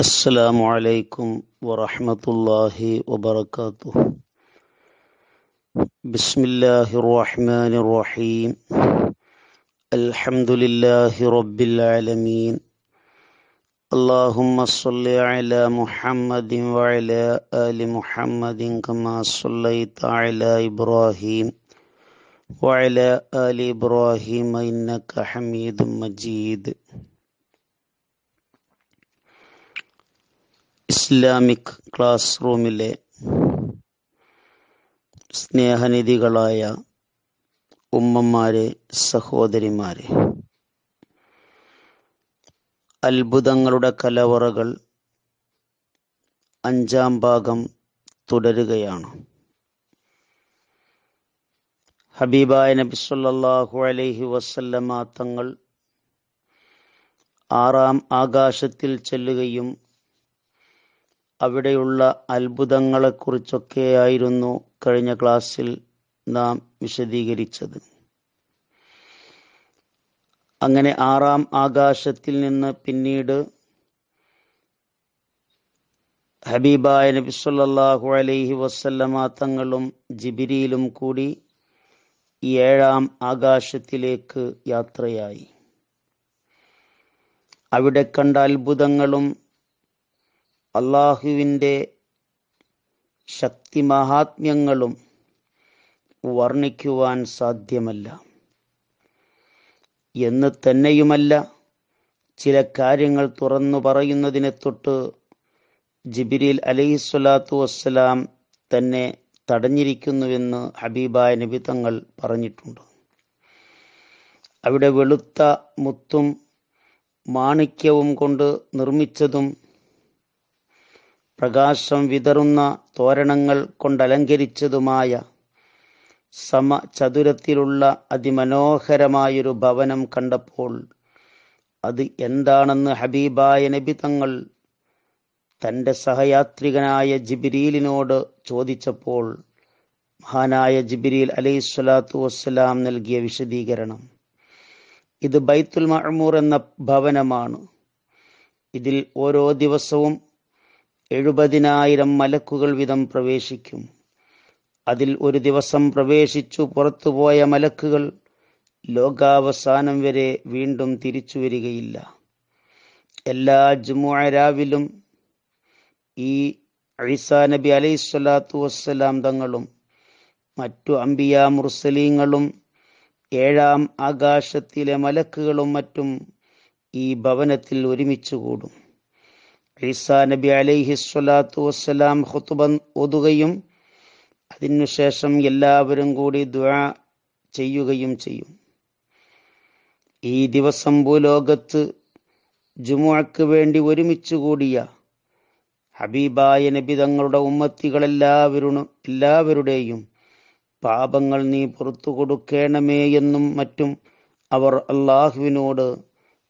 السلام عليكم ورحمة الله وبركاته بسم الله الرحمن الرحيم الحمد لله رب العالمين اللهم صل على محمد وعلى آل محمد كما صليت على إبراهيم وعلى آل إبراهيم إنك حميد مجيد Islamic class റൂമിലെ സ്നേഹനിധികളായ ഉമ്മമാരെ സഹോദരിമാരെ അത്ഭുതങ്ങളുടെ കലവറകൾ അഞ്ചാം ഭാഗം തുടരുകയാണ് ഹബീബായ നബി സല്ലല്ലാഹു അലൈഹി വസല്ലമ തങ്ങൾ ആറാം ആകാശത്തിൽ ചെല്ലുകയും അവിടെയുള്ള അത്ഭുതങ്ങളെക്കുറിച്ചൊക്കെയായിരുന്നു കഴിഞ്ഞ ക്ലാസ്സിൽ നാം വിശദീകരിച്ചത് അങ്ങനെ ആറാം ആകാശത്തിൽ നിന്ന് പിന്നീട് ഹബീബായ നബി സല്ലല്ലാഹു അലൈഹി വസല്ലമ തങ്ങളും ജിബിരിയിലും കൂടി ഈ ഏഴാം ആകാശത്തിലേക്ക് യാത്രയായി അവിടെ കണ്ട അത്ഭുതങ്ങളും അള്ളാഹുവിൻ്റെ ശക്തി മഹാത്മ്യങ്ങളും വർണ്ണിക്കുവാൻ സാധ്യമല്ല എന്ന് തന്നെയുമല്ല ചില കാര്യങ്ങൾ തുറന്നു പറയുന്നതിനെ തൊട്ട് ജിബിരിൽ സ്വലാത്തു വസ്സലാം തന്നെ തടഞ്ഞിരിക്കുന്നുവെന്ന് ഹബീബായ നബി തങ്ങൾ പറഞ്ഞിട്ടുണ്ട് അവിടെ വെളുത്ത മുത്തും മാണിക്യവും കൊണ്ട് നിർമ്മിച്ചതും പ്രകാശം വിതറുന്ന തോരണങ്ങൾ കൊണ്ടലങ്കരിച്ചതുമായ സമചതുരത്തിലുള്ള അതിമനോഹരമായൊരു ഭവനം കണ്ടപ്പോൾ അത് എന്താണെന്ന് ഹബീബായ നബി തങ്ങൾ തൻ്റെ സഹയാത്രികനായ ജിബിരീലിനോട് ചോദിച്ചപ്പോൾ മഹാനായ ജിബിരിൽ അലൈഹി സ്വലാത്തു വസ്സലാം നൽകിയ വിശദീകരണം ഇത് ബൈത്തുൽ മഴമൂർ എന്ന ഭവനമാണ് ഇതിൽ ഓരോ ദിവസവും എഴുപതിനായിരം മലക്കുകൾ വീതം പ്രവേശിക്കും അതിൽ ഒരു ദിവസം പ്രവേശിച്ചു പുറത്തുപോയ മലക്കുകൾ ലോകാവസാനം വരെ വീണ്ടും തിരിച്ചു വരികയില്ല എല്ലാ ജുമുഅ ഈ അഴിസ നബി അലൈഹി സ്വലാത്തു വസ്സലാം തങ്ങളും മറ്റു അമ്പിയ മുർസലീങ്ങളും ഏഴാം ആകാശത്തിലെ മലക്കുകളും മറ്റും ഈ ഭവനത്തിൽ ഒരുമിച്ച് കൂടും ഈസാ നബി സ്വലാത്തു വസ്സലാം ഖുത്തുബ ഓതുകയും അതിനുശേഷം എല്ലാവരും കൂടി ദുആ ചെയ്യുകയും ചെയ്യും ഈ ദിവസം ഭൂലോകത്ത് ജുമുഅക്ക് വേണ്ടി ഒരുമിച്ച് കൂടിയ ഹബീബായ നബി തങ്ങളുടെ ഉമ്മത്തികളെല്ലാവരും എല്ലാവരുടെയും പാപങ്ങൾ നീ പുറത്തു കൊടുക്കണമേ എന്നും മറ്റും അവർ അള്ളാഹുവിനോട്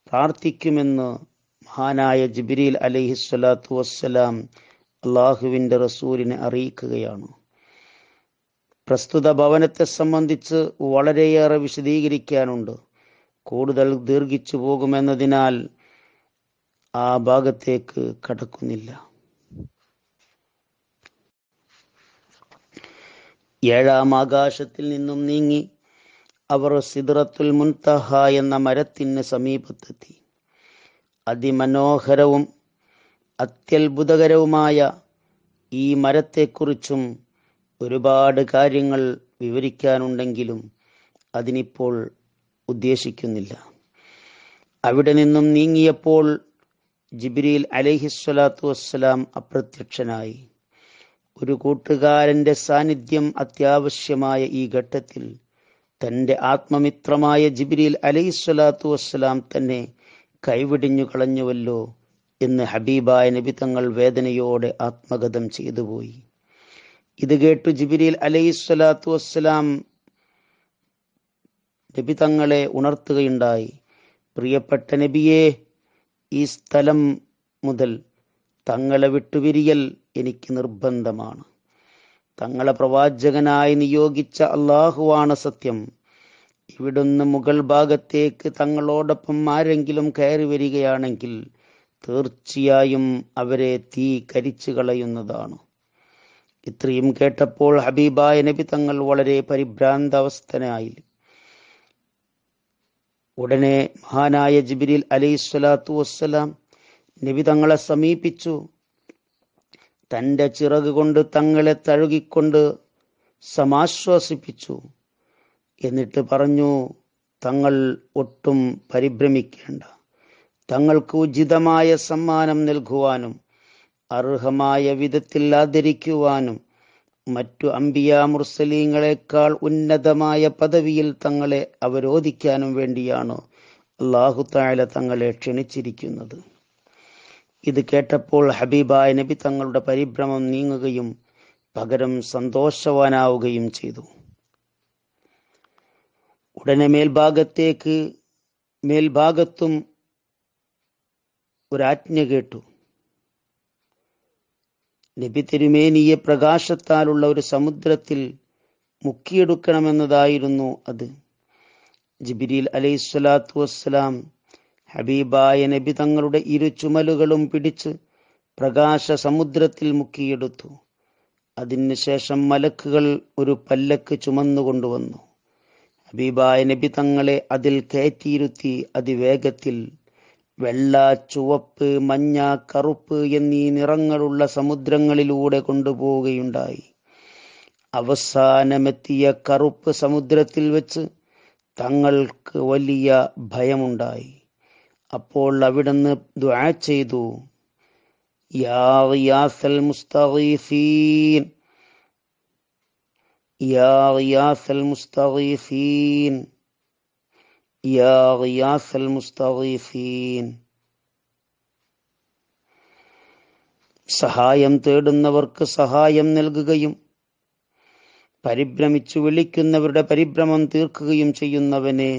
പ്രാർത്ഥിക്കുമെന്ന് മഹാനായ ജിബിരിൽ സ്വലാത്തു വസ്സലാം അള്ളാഹുവിൻ്റെ റസൂലിനെ അറിയിക്കുകയാണ് പ്രസ്തുത ഭവനത്തെ സംബന്ധിച്ച് വളരെയേറെ വിശദീകരിക്കാനുണ്ട് കൂടുതൽ ദീർഘിച്ചു പോകുമെന്നതിനാൽ ആ ഭാഗത്തേക്ക് കടക്കുന്നില്ല ഏഴാം ആകാശത്തിൽ നിന്നും നീങ്ങി അവർ സിദ്റത്തുൽ മുൻതഹ എന്ന മരത്തിന് സമീപത്തെത്തി അതിമനോഹരവും അത്യത്ഭുതകരവുമായ ഈ മരത്തെക്കുറിച്ചും ഒരുപാട് കാര്യങ്ങൾ വിവരിക്കാനുണ്ടെങ്കിലും അതിനിപ്പോൾ ഉദ്ദേശിക്കുന്നില്ല അവിടെ നിന്നും നീങ്ങിയപ്പോൾ ജിബ്രീൽ അലഹിസ്വലാത്തു വസ്സലാം അപ്രത്യക്ഷനായി ഒരു കൂട്ടുകാരന്റെ സാന്നിധ്യം അത്യാവശ്യമായ ഈ ഘട്ടത്തിൽ തന്റെ ആത്മമിത്രമായ ജിബ്രീൽ അലഹിസ്വലാത്തു വസ്സലാം തന്നെ കൈവിടിഞ്ഞു കളഞ്ഞുവല്ലോ എന്ന് ഹബീബായ നബി തങ്ങൾ വേദനയോടെ ആത്മഗതം ചെയ്തുപോയി ഇത് കേട്ടു ജിബിരിൽ അലൈഹിസ്വലാത്തു വസ്സലാം നബി തങ്ങളെ ഉണർത്തുകയുണ്ടായി പ്രിയപ്പെട്ട നബിയെ ഈ സ്ഥലം മുതൽ തങ്ങളെ വിട്ടുപിരിയൽ എനിക്ക് നിർബന്ധമാണ് തങ്ങളെ പ്രവാചകനായി നിയോഗിച്ച അള്ളാഹുവാണ് സത്യം ഇവിടുന്ന് മുകൾ ഭാഗത്തേക്ക് തങ്ങളോടൊപ്പം ആരെങ്കിലും കയറി വരികയാണെങ്കിൽ തീർച്ചയായും അവരെ തീ കരിച്ചു കളയുന്നതാണ് ഇത്രയും കേട്ടപ്പോൾ ഹബീബായ നബി തങ്ങൾ വളരെ പരിഭ്രാന്താവസ്ഥനായി ഉടനെ മഹാനായ ജിബിരിൽ അലൈഹി സ്വലാത്തു വസ്സലാം നബി തങ്ങളെ സമീപിച്ചു തൻ്റെ ചിറക് കൊണ്ട് തങ്ങളെ തഴുകിക്കൊണ്ട് സമാശ്വാസിപ്പിച്ചു എന്നിട്ട് പറഞ്ഞു തങ്ങൾ ഒട്ടും പരിഭ്രമിക്കേണ്ട തങ്ങൾക്ക് ഉചിതമായ സമ്മാനം നൽകുവാനും അർഹമായ വിധത്തിൽ ആദരിക്കുവാനും മറ്റു അമ്പിയ മുർസലീങ്ങളെക്കാൾ ഉന്നതമായ പദവിയിൽ തങ്ങളെ അവരോധിക്കാനും വേണ്ടിയാണ് അള്ളാഹു താല തങ്ങളെ ക്ഷണിച്ചിരിക്കുന്നത് ഇത് കേട്ടപ്പോൾ ഹബീബായ നബി തങ്ങളുടെ പരിഭ്രമം നീങ്ങുകയും പകരം സന്തോഷവാനാവുകയും ചെയ്തു ഉടനെ മേൽഭാഗത്തേക്ക് മേൽഭാഗത്തും ഒരാജ്ഞ കേട്ടു നബി തിരുമേനിയെ പ്രകാശത്താലുള്ള ഒരു സമുദ്രത്തിൽ മുക്കിയെടുക്കണമെന്നതായിരുന്നു അത് ജിബിരിൽ അലൈഹി സ്വലാത്തു വസ്സലാം ഹബീബായ നബി തങ്ങളുടെ ഇരു ചുമലുകളും പിടിച്ച് പ്രകാശ സമുദ്രത്തിൽ മുക്കിയെടുത്തു അതിനുശേഷം മലക്കുകൾ ഒരു പല്ലക്ക് ചുമന്നുകൊണ്ടുവന്നു ഹബീബായ നബി തങ്ങളെ അതിൽ കയറ്റിയിരുത്തി അതിവേഗത്തിൽ വെള്ള ചുവപ്പ് മഞ്ഞ കറുപ്പ് എന്നീ നിറങ്ങളുള്ള സമുദ്രങ്ങളിലൂടെ കൊണ്ടുപോവുകയുണ്ടായി അവസാനമെത്തിയ കറുപ്പ് സമുദ്രത്തിൽ വെച്ച് തങ്ങൾക്ക് വലിയ ഭയമുണ്ടായി അപ്പോൾ അവിടുന്ന് ദ്വാ ചെയ്തു യാ മുസ്തഗീഫീൻ يا غياث المستغيثين يا غياث المستغيثين സഹായം തേടുന്നവർക്ക് സഹായം നൽകുകയും പരിഭ്രമിച്ചു വിളിക്കുന്നവരുടെ പരിഭ്രമം തീർക്കുകയും ചെയ്യുന്നവനെ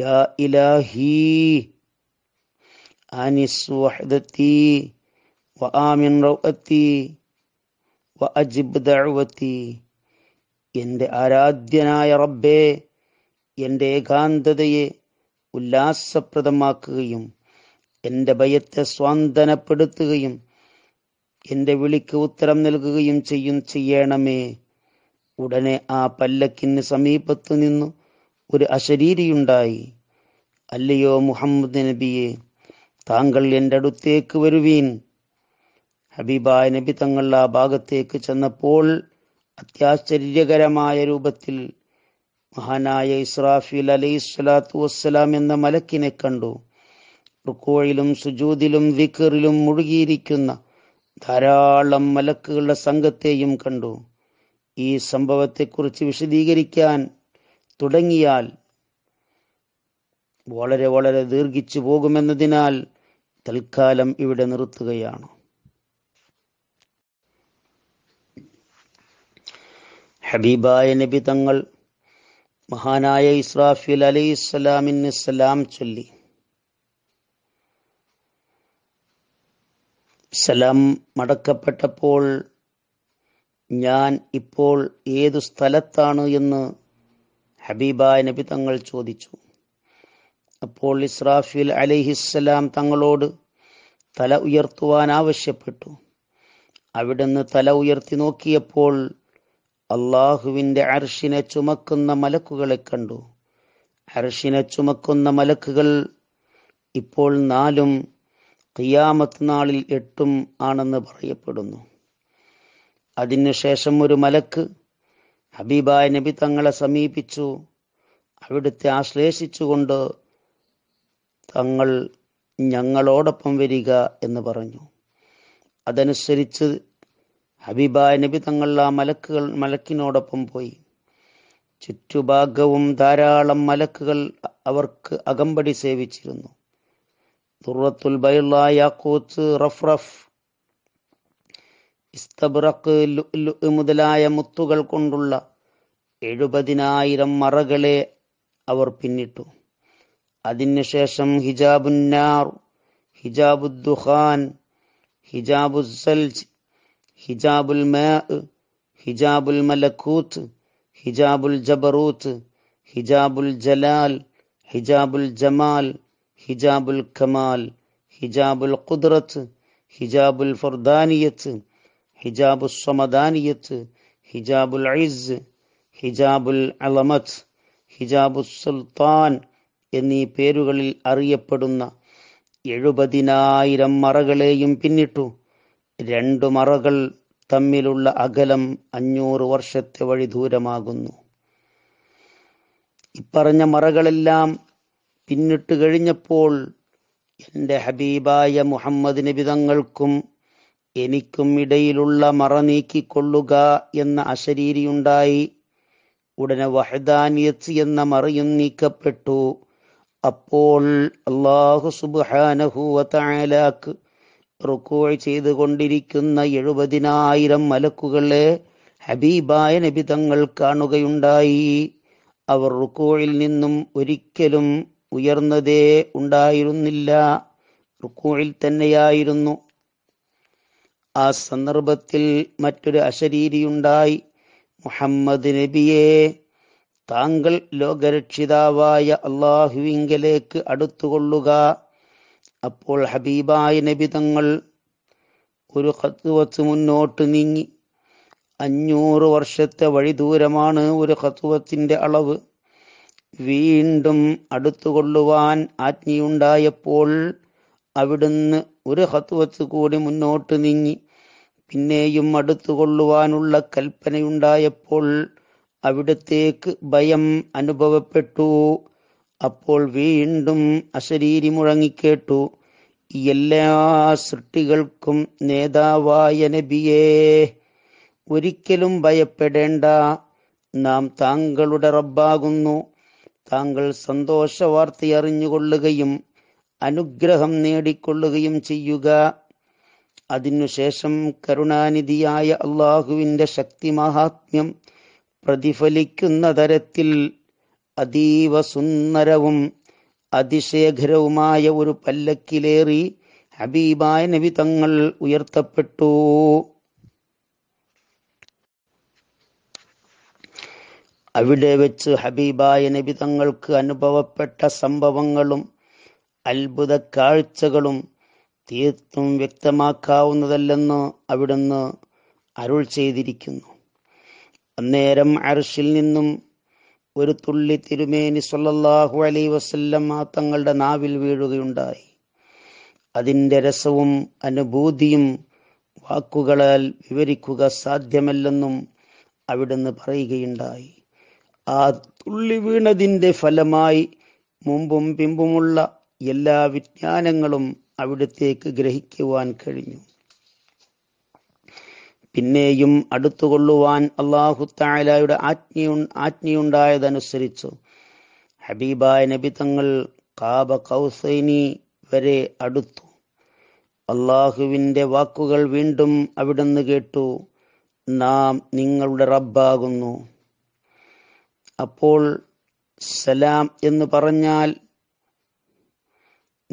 യാ ഇലാഹി ആനിസ് വഹദത്തി വ ആമിൻ റൗഅത്തി വ അജിബ് എൻ്റെ ആരാധ്യനായ റബ്ബേ എൻ്റെ ഏകാന്തതയെ ഉല്ലാസപ്രദമാക്കുകയും എൻ്റെ ഭയത്തെ സ്വാന്തനപ്പെടുത്തുകയും എൻ്റെ വിളിക്ക് ഉത്തരം നൽകുകയും ചെയ്യും ചെയ്യണമേ ഉടനെ ആ പല്ലക്കിന് സമീപത്തു നിന്നു ഒരു അശരീരിയുണ്ടായി അല്ലയോ മുഹമ്മദ് നബിയെ താങ്കൾ എൻ്റെ അടുത്തേക്ക് വരുവീൻ ഹബീബായ നബി തങ്ങൾ ആ ഭാഗത്തേക്ക് ചെന്നപ്പോൾ അത്യാശ്ചര്യകരമായ രൂപത്തിൽ മഹാനായ ഇസ്രാഫിൽ അലൈഹി സ്വലാത്തു വസ്സലാം എന്ന മലക്കിനെ കണ്ടു റുക്കോയിലും സുജൂതിലും വിക്കറിലും മുഴുകിയിരിക്കുന്ന ധാരാളം മലക്കുകളുടെ സംഘത്തെയും കണ്ടു ഈ സംഭവത്തെക്കുറിച്ച് വിശദീകരിക്കാൻ തുടങ്ങിയാൽ വളരെ വളരെ ദീർഘിച്ചു പോകുമെന്നതിനാൽ തൽക്കാലം ഇവിടെ നിർത്തുകയാണ് ഹബീബായ നബി തങ്ങൾ മഹാനായ ഇസ്രാഫിൽ അലൈഹി ഇസ്ലാമിന് സലാം ചൊല്ലി സലാം മടക്കപ്പെട്ടപ്പോൾ ഞാൻ ഇപ്പോൾ ഏതു സ്ഥലത്താണ് എന്ന് ഹബീബായ നബി തങ്ങൾ ചോദിച്ചു അപ്പോൾ ഇസ്രാഫിൽ അലിഹിസ്സലാം തങ്ങളോട് തല ഉയർത്തുവാൻ ആവശ്യപ്പെട്ടു അവിടുന്ന് തല ഉയർത്തി നോക്കിയപ്പോൾ അള്ളാഹുവിൻ്റെ അർഷിനെ ചുമക്കുന്ന മലക്കുകളെ കണ്ടു അർഷിനെ ചുമക്കുന്ന മലക്കുകൾ ഇപ്പോൾ നാലും കിയാമത്ത് നാളിൽ എട്ടും ആണെന്ന് പറയപ്പെടുന്നു അതിനുശേഷം ഒരു മലക്ക് ഹബീബായ നബി തങ്ങളെ സമീപിച്ചു അവിടുത്തെ ആശ്ലേഷിച്ചുകൊണ്ട് തങ്ങൾ ഞങ്ങളോടൊപ്പം വരിക എന്ന് പറഞ്ഞു അതനുസരിച്ച് ഹബീബായ നബി തങ്ങൾ ആ മലക്കുകൾ മലക്കിനോടൊപ്പം പോയി ചുറ്റുഭാഗവും ധാരാളം മലക്കുകൾ അവർക്ക് അകമ്പടി സേവിച്ചിരുന്നു തുറത്തുൽ ബൈള യാക്കൂത്ത് റഫ്റഫ് ഇസ്തബ്രക്ക് മുതലായ മുത്തുകൾ കൊണ്ടുള്ള എഴുപതിനായിരം മറകളെ അവർ പിന്നിട്ടു അതിനുശേഷം ഹിജാബുന്നാർ ഹിജാബുദ്ദുഹാൻ ഹിജാബുസൽജ് ഹിജാബുൽ മാ ഹിജാബുൽ മലക്കൂത്ത് ഹിജാബുൽ ജബറൂത്ത് ഹിജാബുൽ ജലാൽ ഹിജാബുൽ ജമാൽ ഹിജാബുൽ കമാൽ ഹിജാബുൽ ഖുദ്രത്ത് ഹിജാബുൽ ഫർദാനിയത്ത് ഹിജാബുൽ സമദാനിയത്ത് ഹിജാബുൽ ഐസ് ഹിജാബുൽ അലമത്ത് ഹിജാബുൽ സുൽത്താൻ എന്നീ പേരുകളിൽ അറിയപ്പെടുന്ന എഴുപതിനായിരം മറകളെയും പിന്നിട്ടു രണ്ടു മറകൾ തമ്മിലുള്ള അകലം അഞ്ഞൂറ് വർഷത്തെ വഴി ദൂരമാകുന്നു ഇപ്പറഞ്ഞ മറകളെല്ലാം പിന്നിട്ട് കഴിഞ്ഞപ്പോൾ എൻ്റെ ഹബീബായ മുഹമ്മദ് നബി തങ്ങൾക്കും എനിക്കും ഇടയിലുള്ള മറ നീക്കിക്കൊള്ളുക എന്ന അശരീരിയുണ്ടായി ഉടനെ വഹദാനിയത്ത് എന്ന മറയും നീക്കപ്പെട്ടു അപ്പോൾ അള്ളാഹു സുബാനഹുവ റുക്കോൾ ചെയ്തുകൊണ്ടിരിക്കുന്ന എഴുപതിനായിരം മലക്കുകളെ ഹബീബായ നബി തങ്ങൾ കാണുകയുണ്ടായി അവർ റുക്കോയിൽ നിന്നും ഒരിക്കലും ഉയർന്നതേ ഉണ്ടായിരുന്നില്ല റുക്കോയിൽ തന്നെയായിരുന്നു ആ സന്ദർഭത്തിൽ മറ്റൊരു അശരീരിയുണ്ടായി മുഹമ്മദ് നബിയെ താങ്കൾ ലോകരക്ഷിതാവായ അള്ളാഹുവിങ്കലേക്ക് അടുത്തുകൊള്ളുക അപ്പോൾ ഹബീബായ നബി തങ്ങൾ ഒരു ഹത്ത് മുന്നോട്ട് നീങ്ങി അഞ്ഞൂറ് വർഷത്തെ വഴി ദൂരമാണ് ഒരു ഹത്തുവത്തിൻ്റെ അളവ് വീണ്ടും അടുത്തുകൊള്ളുവാൻ ആജ്ഞയുണ്ടായപ്പോൾ അവിടുന്ന് ഒരു ഹത്തുവത്ത് കൂടി മുന്നോട്ട് നീങ്ങി പിന്നെയും അടുത്തുകൊള്ളുവാനുള്ള കൽപ്പനയുണ്ടായപ്പോൾ അവിടത്തേക്ക് ഭയം അനുഭവപ്പെട്ടു അപ്പോൾ വീണ്ടും അശരീരി മുഴങ്ങിക്കേട്ടു എല്ലാ സൃഷ്ടികൾക്കും നേതാവായ നബിയേ ഒരിക്കലും ഭയപ്പെടേണ്ട നാം താങ്കളുടെ റബ്ബാകുന്നു താങ്കൾ വാർത്ത അറിഞ്ഞുകൊള്ളുകയും അനുഗ്രഹം നേടിക്കൊള്ളുകയും ചെയ്യുക അതിനുശേഷം കരുണാനിധിയായ അള്ളാഹുവിൻ്റെ ശക്തി മഹാത്മ്യം പ്രതിഫലിക്കുന്ന തരത്തിൽ അതീവ സുന്ദരവും അതിശയഘരവുമായ ഒരു പല്ലക്കിലേറി ഹബീബായ നബി തങ്ങൾ ഉയർത്തപ്പെട്ടു അവിടെ വെച്ച് ഹബീബായ നബി തങ്ങൾക്ക് അനുഭവപ്പെട്ട സംഭവങ്ങളും അത്ഭുത കാഴ്ചകളും തീർത്തും വ്യക്തമാക്കാവുന്നതല്ലെന്ന് അവിടുന്ന് അരുൾ ചെയ്തിരിക്കുന്നു അന്നേരം അർഷിൽ നിന്നും ഒരു തുള്ളി തിരുമേനി സൊല്ലാഹു അലൈ ആ തങ്ങളുടെ നാവിൽ വീഴുകയുണ്ടായി അതിൻ്റെ രസവും അനുഭൂതിയും വാക്കുകളാൽ വിവരിക്കുക സാധ്യമല്ലെന്നും അവിടുന്ന് പറയുകയുണ്ടായി ആ തുള്ളി വീണതിൻ്റെ ഫലമായി മുമ്പും പിമ്പുമുള്ള എല്ലാ വിജ്ഞാനങ്ങളും അവിടത്തേക്ക് ഗ്രഹിക്കുവാൻ കഴിഞ്ഞു പിന്നെയും അടുത്തുകൊള്ളുവാൻ താലായുടെ ആജ്ഞയു ആജ്ഞയുണ്ടായതനുസരിച്ചു ഹബീബായ നബി തങ്ങൾ കാബ കൗസൈനി വരെ അടുത്തു അള്ളാഹുവിൻ്റെ വാക്കുകൾ വീണ്ടും അവിടുന്ന് കേട്ടു നാം നിങ്ങളുടെ റബ്ബാകുന്നു അപ്പോൾ സലാം എന്ന് പറഞ്ഞാൽ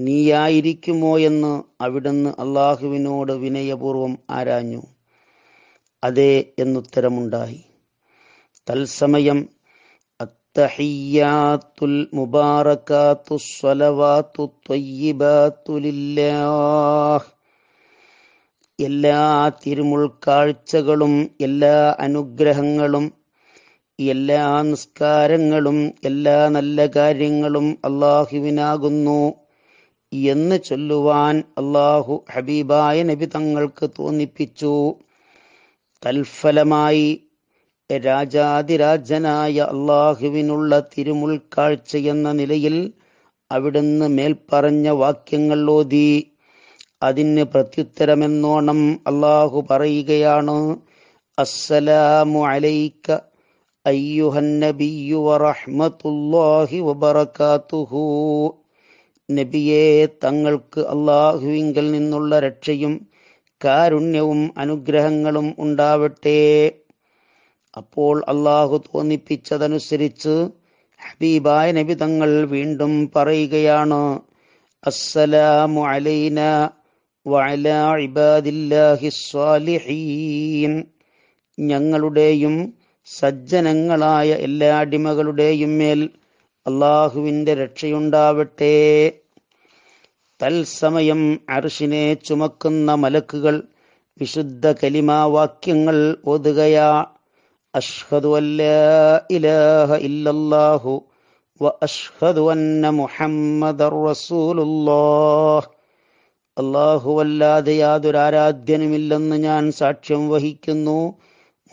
നീയായിരിക്കുമോ എന്ന് അവിടുന്ന് അള്ളാഹുവിനോട് വിനയപൂർവം ആരാഞ്ഞു അതെ എന്നുത്തരമുണ്ടായി തത്സമയം അത്തഹിയാത്തുൽ മുബാറക്കാത്തു സ്വലവാത്തു ത്വയ്യിബാത്തുലില്ലാഹ് എല്ലാ തിരുമുൾക്കാഴ്ചകളും എല്ലാ അനുഗ്രഹങ്ങളും എല്ലാ നിസ്കാരങ്ങളും എല്ലാ നല്ല കാര്യങ്ങളും അള്ളാഹുവിനാകുന്നു എന്ന് ചൊല്ലുവാൻ അള്ളാഹു ഹബീബായ നബി തങ്ങൾക്ക് തോന്നിപ്പിച്ചു തൽഫലമായി രാജാതിരാജനായ അള്ളാഹുവിനുള്ള തിരുമുൾക്കാഴ്ച എന്ന നിലയിൽ അവിടുന്ന് മേൽപ്പറഞ്ഞ വാക്യങ്ങൾ ഓതി അതിന് പ്രത്യുത്തരമെന്നോണം അള്ളാഹു പറയുകയാണ് അസ്സലാമു അലൈക്ക അയ്യുഹൻ നബിയു വറഹ്മത്തുല്ലാഹി വബറകാതുഹു നബിയെ തങ്ങൾക്ക് അള്ളാഹുവിങ്കിൽ നിന്നുള്ള രക്ഷയും കാരുണ്യവും അനുഗ്രഹങ്ങളും ഉണ്ടാവട്ടെ അപ്പോൾ അള്ളാഹു തോന്നിപ്പിച്ചതനുസരിച്ച് ഹബീബായ നബി തങ്ങൾ വീണ്ടും പറയുകയാണ് അസ്സലാമു അലൈന ഇബാദില്ലാഹി സ്വാലിഹീൻ ഞങ്ങളുടെയും സജ്ജനങ്ങളായ എല്ലാ അടിമകളുടെയും മേൽ അള്ളാഹുവിന്റെ രക്ഷയുണ്ടാവട്ടെ തത്സമയം അർഷിനെ ചുമക്കുന്ന മലക്കുകൾ വിശുദ്ധ കലിമാവാക്യങ്ങൾ ഓതുകയാ അഷ്ഹദു അല്ല ഇല്ലല്ലാഹു വ അഷ്ഹദു അന്ന മുഹമ്മദ് റസൂലുള്ളാഹ് അല്ലാഹുവല്ലാതെ യാതൊരു ആരാധ്യനുമില്ലെന്ന് ഞാൻ സാക്ഷ്യം വഹിക്കുന്നു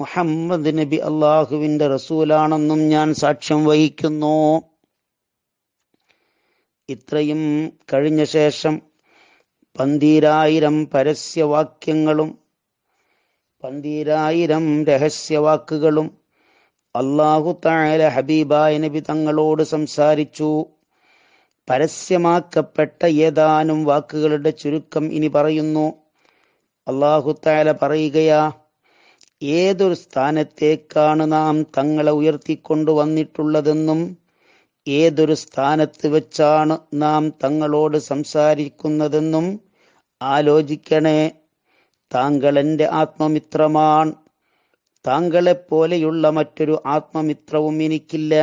മുഹമ്മദ് നബി അള്ളാഹുവിൻ്റെ റസൂലാണെന്നും ഞാൻ സാക്ഷ്യം വഹിക്കുന്നു ഇത്രയും കഴിഞ്ഞ ശേഷം പന്തീരായിരം പരസ്യവാക്യങ്ങളും പന്തീരായിരം രഹസ്യവാക്കുകളും അള്ളാഹു താഴെ ഹബീബായ നബി തങ്ങളോട് സംസാരിച്ചു പരസ്യമാക്കപ്പെട്ട ഏതാനും വാക്കുകളുടെ ചുരുക്കം ഇനി പറയുന്നു അള്ളാഹു താല പറയുകയാ ഏതൊരു സ്ഥാനത്തേക്കാണ് നാം തങ്ങളെ ഉയർത്തിക്കൊണ്ടു വന്നിട്ടുള്ളതെന്നും ഏതൊരു സ്ഥാനത്ത് വെച്ചാണ് നാം തങ്ങളോട് സംസാരിക്കുന്നതെന്നും ആലോചിക്കണേ താങ്കൾ എൻ്റെ ആത്മമിത്രമാണ് താങ്കളെപ്പോലെയുള്ള മറ്റൊരു ആത്മമിത്രവും എനിക്കില്ല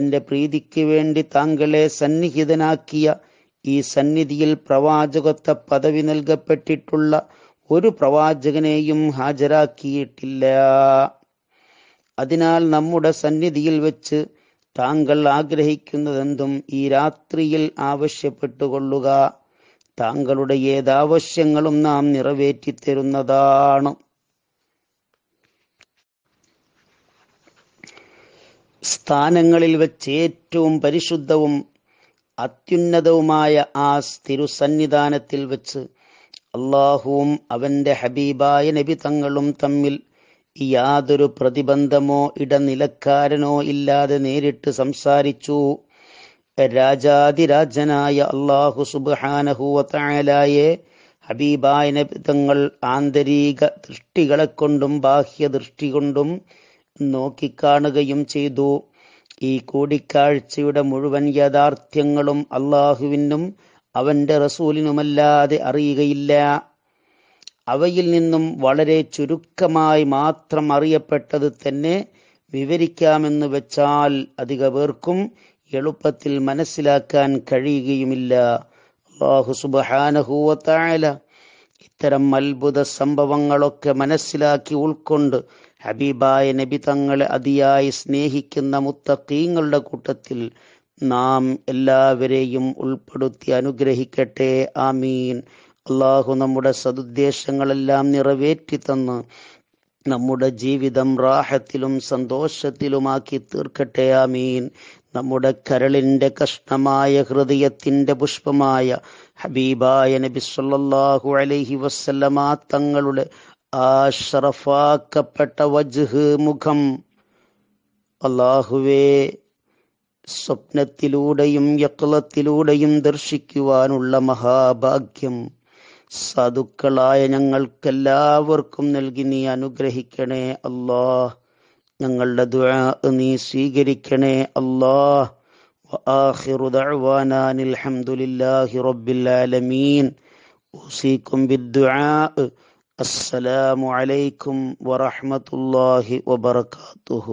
എൻ്റെ പ്രീതിക്ക് വേണ്ടി താങ്കളെ സന്നിഹിതനാക്കിയ ഈ സന്നിധിയിൽ പ്രവാചകത്വ പദവി നൽകപ്പെട്ടിട്ടുള്ള ഒരു പ്രവാചകനെയും ഹാജരാക്കിയിട്ടില്ല അതിനാൽ നമ്മുടെ സന്നിധിയിൽ വെച്ച് താങ്കൾ ആഗ്രഹിക്കുന്നതെന്തും ഈ രാത്രിയിൽ ആവശ്യപ്പെട്ടുകൊള്ളുക താങ്കളുടെ ഏതാവശ്യങ്ങളും നാം നിറവേറ്റിത്തരുന്നതാണ് സ്ഥാനങ്ങളിൽ വെച്ച് ഏറ്റവും പരിശുദ്ധവും അത്യുന്നതവുമായ ആ സ്ഥിരുസന്നിധാനത്തിൽ വെച്ച് അള്ളാഹുവും അവന്റെ ഹബീബായ നബി തങ്ങളും തമ്മിൽ യാതൊരു പ്രതിബന്ധമോ ഇടനിലക്കാരനോ ഇല്ലാതെ നേരിട്ട് സംസാരിച്ചു രാജാതിരാജനായ അള്ളാഹു സുബാനഹുവായെ ഹബീബായ തങ്ങൾ ആന്തരിക ദൃഷ്ടികളെ കൊണ്ടും ബാഹ്യ ദൃഷ്ടി കൊണ്ടും നോക്കിക്കാണുകയും ചെയ്തു ഈ കൂടിക്കാഴ്ചയുടെ മുഴുവൻ യാഥാർത്ഥ്യങ്ങളും അള്ളാഹുവിനും അവന്റെ റസൂലിനുമല്ലാതെ അറിയുകയില്ല അവയിൽ നിന്നും വളരെ ചുരുക്കമായി മാത്രം അറിയപ്പെട്ടത് തന്നെ വിവരിക്കാമെന്ന് വെച്ചാൽ അധിക പേർക്കും എളുപ്പത്തിൽ മനസ്സിലാക്കാൻ കഴിയുകയുമില്ല അള്ളാഹു ഇത്തരം അത്ഭുത സംഭവങ്ങളൊക്കെ മനസ്സിലാക്കി ഉൾക്കൊണ്ട് ഹബീബായ നബി തങ്ങളെ അതിയായി സ്നേഹിക്കുന്ന മുത്തക്കീങ്ങളുടെ കൂട്ടത്തിൽ നാം എല്ലാവരെയും ഉൾപ്പെടുത്തി അനുഗ്രഹിക്കട്ടെ ആമീൻ അള്ളാഹു നമ്മുടെ സതുദ്ദേശങ്ങളെല്ലാം നിറവേറ്റി തന്ന് നമ്മുടെ ജീവിതം റാഹത്തിലും സന്തോഷത്തിലുമാക്കി തീർക്കട്ടെ ആമീൻ നമ്മുടെ കരളിൻ്റെ കഷ്ണമായ ഹൃദയത്തിൻ്റെ പുഷ്പമായ ഹബീബായ നബി സല്ലല്ലാഹു അലൈഹി വസല്ലമ തങ്ങളുടെ ആ വജ്ഹ് മുഖം അള്ളാഹുവേ സ്വപ്നത്തിലൂടെയും യക്ലത്തിലൂടെയും ദർശിക്കുവാനുള്ള മഹാഭാഗ്യം സാധുക്കളായ ഞങ്ങൾക്കെല്ലാവർക്കും നൽകി നീ അനുഗ്രഹിക്കണേ അല്ലാ ഞങ്ങളുടെ ദുആ നീ സ്വീകരിക്കണേ അല്ലാ وآخر دعوانا ان الحمد لله رب العالمين اوصيكم بالدعاء السلام عليكم ورحمه الله وبركاته